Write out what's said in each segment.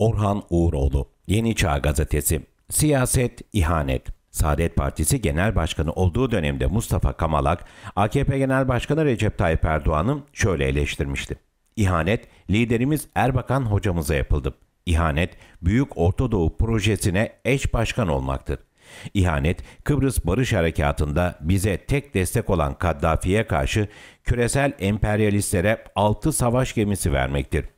Orhan Uğuroğlu, Yeni Çağ Gazetesi, Siyaset, İhanet, Saadet Partisi Genel Başkanı olduğu dönemde Mustafa Kamalak, AKP Genel Başkanı Recep Tayyip Erdoğan'ı şöyle eleştirmişti. İhanet, liderimiz Erbakan hocamıza yapıldı. İhanet, Büyük Orta Doğu projesine eş başkan olmaktır. İhanet, Kıbrıs Barış Harekatı'nda bize tek destek olan Kaddafi'ye karşı küresel emperyalistlere altı savaş gemisi vermektir.''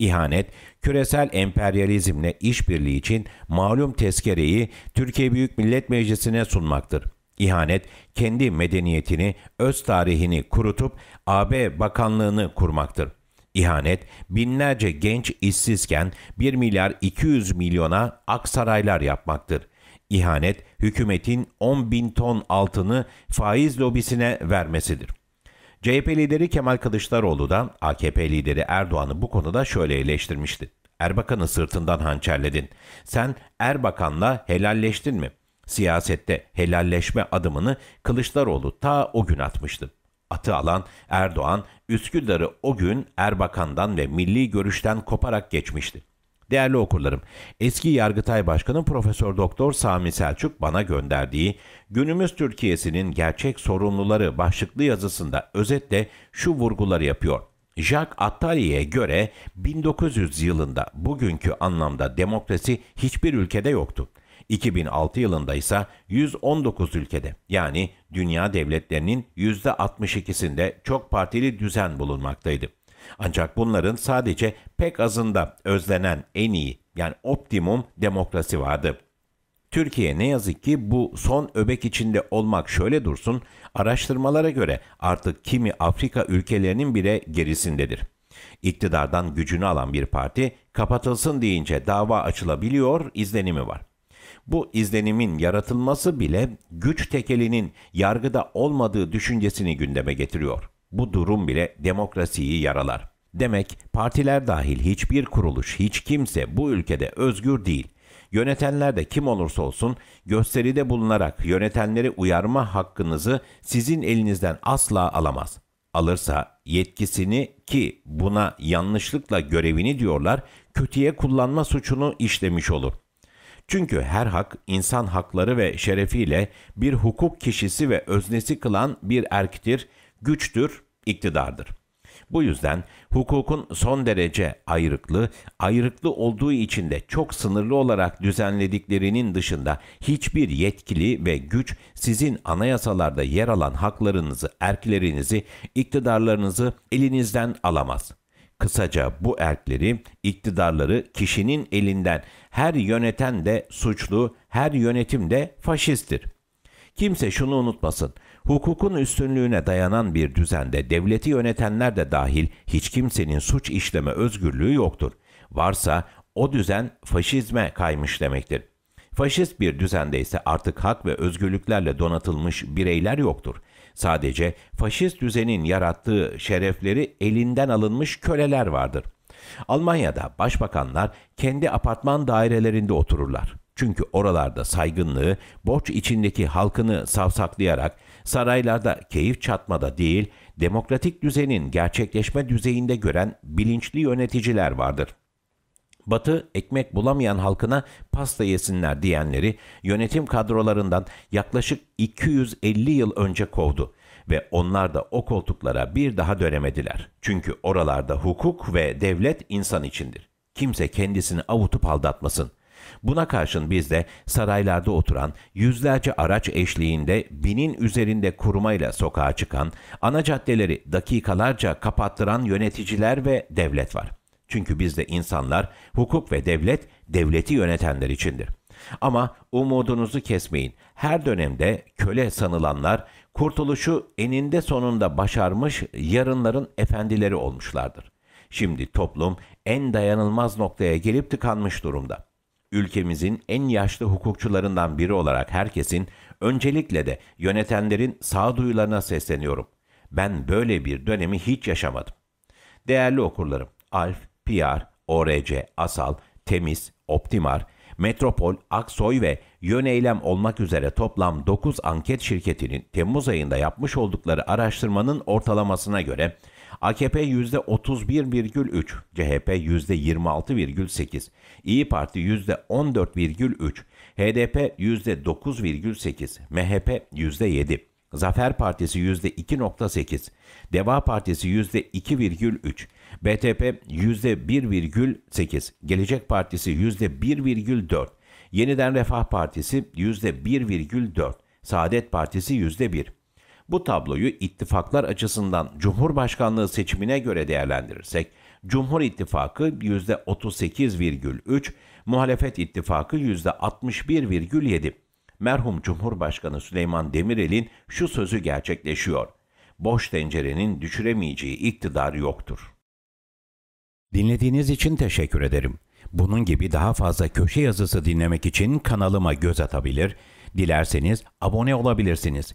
ihanet, küresel emperyalizmle işbirliği için malum tezkereyi Türkiye Büyük Millet Meclisi'ne sunmaktır. İhanet, kendi medeniyetini, öz tarihini kurutup AB bakanlığını kurmaktır. İhanet, binlerce genç işsizken 1 milyar 200 milyona aksaraylar yapmaktır. İhanet, hükümetin 10 bin ton altını faiz lobisine vermesidir. CHP lideri Kemal Kılıçdaroğlu da AKP lideri Erdoğan'ı bu konuda şöyle eleştirmişti. Erbakan'ı sırtından hançerledin. Sen Erbakan'la helalleştin mi? Siyasette helalleşme adımını Kılıçdaroğlu ta o gün atmıştı. Atı alan Erdoğan, Üsküdar'ı o gün Erbakan'dan ve milli görüşten koparak geçmişti. Değerli okurlarım, eski Yargıtay Başkanı Profesör Doktor Sami Selçuk bana gönderdiği Günümüz Türkiye'sinin gerçek sorumluları başlıklı yazısında özetle şu vurguları yapıyor. Jacques Attali'ye göre 1900 yılında bugünkü anlamda demokrasi hiçbir ülkede yoktu. 2006 yılında ise 119 ülkede yani dünya devletlerinin %62'sinde çok partili düzen bulunmaktaydı. Ancak bunların sadece pek azında özlenen en iyi yani optimum demokrasi vardı. Türkiye ne yazık ki bu son öbek içinde olmak şöyle dursun, araştırmalara göre artık kimi Afrika ülkelerinin bile gerisindedir. İktidardan gücünü alan bir parti kapatılsın deyince dava açılabiliyor izlenimi var. Bu izlenimin yaratılması bile güç tekelinin yargıda olmadığı düşüncesini gündeme getiriyor. Bu durum bile demokrasiyi yaralar. Demek partiler dahil hiçbir kuruluş, hiç kimse bu ülkede özgür değil. Yönetenler de kim olursa olsun gösteride bulunarak yönetenleri uyarma hakkınızı sizin elinizden asla alamaz. Alırsa yetkisini ki buna yanlışlıkla görevini diyorlar, kötüye kullanma suçunu işlemiş olur. Çünkü her hak insan hakları ve şerefiyle bir hukuk kişisi ve öznesi kılan bir erktir güçtür, iktidardır. Bu yüzden hukukun son derece ayrıklı, ayrıklı olduğu için de çok sınırlı olarak düzenlediklerinin dışında hiçbir yetkili ve güç sizin anayasalarda yer alan haklarınızı, erklerinizi, iktidarlarınızı elinizden alamaz. Kısaca bu erkleri, iktidarları kişinin elinden her yöneten de suçlu, her yönetim de faşisttir. Kimse şunu unutmasın. Hukukun üstünlüğüne dayanan bir düzende devleti yönetenler de dahil hiç kimsenin suç işleme özgürlüğü yoktur. Varsa o düzen faşizme kaymış demektir. Faşist bir düzende ise artık hak ve özgürlüklerle donatılmış bireyler yoktur. Sadece faşist düzenin yarattığı şerefleri elinden alınmış köleler vardır. Almanya'da başbakanlar kendi apartman dairelerinde otururlar. Çünkü oralarda saygınlığı, borç içindeki halkını savsaklayarak, saraylarda keyif çatmada değil, demokratik düzenin gerçekleşme düzeyinde gören bilinçli yöneticiler vardır. Batı ekmek bulamayan halkına pasta yesinler diyenleri yönetim kadrolarından yaklaşık 250 yıl önce kovdu ve onlar da o koltuklara bir daha dönemediler. Çünkü oralarda hukuk ve devlet insan içindir. Kimse kendisini avutup aldatmasın. Buna karşın bizde saraylarda oturan yüzlerce araç eşliğinde binin üzerinde kurmayla sokağa çıkan, ana caddeleri dakikalarca kapattıran yöneticiler ve devlet var. Çünkü bizde insanlar, hukuk ve devlet, devleti yönetenler içindir. Ama umudunuzu kesmeyin. Her dönemde köle sanılanlar kurtuluşu eninde sonunda başarmış yarınların efendileri olmuşlardır. Şimdi toplum en dayanılmaz noktaya gelip tıkanmış durumda ülkemizin en yaşlı hukukçularından biri olarak herkesin, öncelikle de yönetenlerin sağduyularına sesleniyorum. Ben böyle bir dönemi hiç yaşamadım. Değerli okurlarım, Alf, PR, ORC, Asal, Temiz, Optimar, Metropol, Aksoy ve Yöneylem olmak üzere toplam 9 anket şirketinin Temmuz ayında yapmış oldukları araştırmanın ortalamasına göre AKP %31,3, CHP %26,8, İyi Parti %14,3, HDP %9,8, MHP %7. Zafer Partisi %2.8, Deva Partisi %2,3, BTP %1,8, Gelecek Partisi %1,4, Yeniden Refah Partisi %1,4, Saadet Partisi %1. Bu tabloyu ittifaklar açısından Cumhurbaşkanlığı seçimine göre değerlendirirsek, Cumhur İttifakı %38,3, Muhalefet İttifakı %61,7. Merhum Cumhurbaşkanı Süleyman Demirel'in şu sözü gerçekleşiyor. Boş tencerenin düşüremeyeceği iktidar yoktur. Dinlediğiniz için teşekkür ederim. Bunun gibi daha fazla köşe yazısı dinlemek için kanalıma göz atabilir, dilerseniz abone olabilirsiniz.